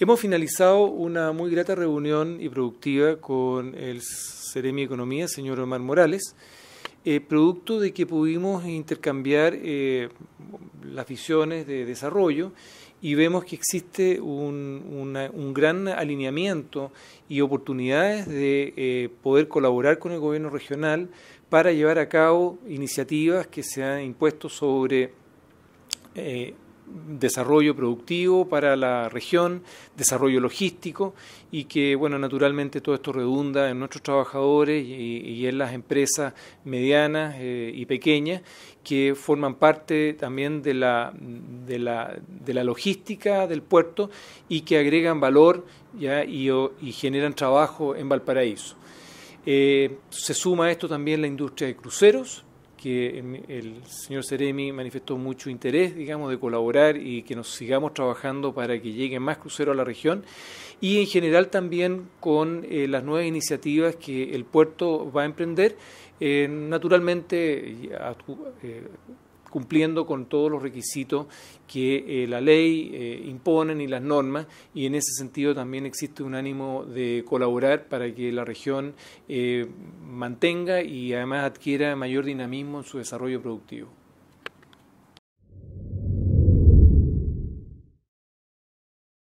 Hemos finalizado una muy grata reunión y productiva con el Ceremi Economía, señor Omar Morales, eh, producto de que pudimos intercambiar eh, las visiones de desarrollo y vemos que existe un, gran alineamiento y oportunidades de eh, poder colaborar con el gobierno regional para llevar a cabo iniciativas que se han impuesto sobre desarrollo productivo para la región, desarrollo logístico y que, bueno, naturalmente todo esto redunda en nuestros trabajadores y, en las empresas medianas eh, y pequeñas que forman parte también de la, de la, de la logística del puerto y que agregan valor ¿ya? Y, generan trabajo en Valparaíso. Eh, se suma a esto también la industria de cruceros, que el señor Seremi manifestó mucho interés, digamos, de colaborar y que nos sigamos trabajando para que lleguen más cruceros a la región y en general también con eh, las nuevas iniciativas que el puerto va a emprender. Eh, naturalmente, cumpliendo con todos los requisitos que eh, la ley impone eh, imponen y las normas, y en ese sentido también existe un ánimo de colaborar para que la región eh, mantenga y además adquiera mayor dinamismo en su desarrollo productivo.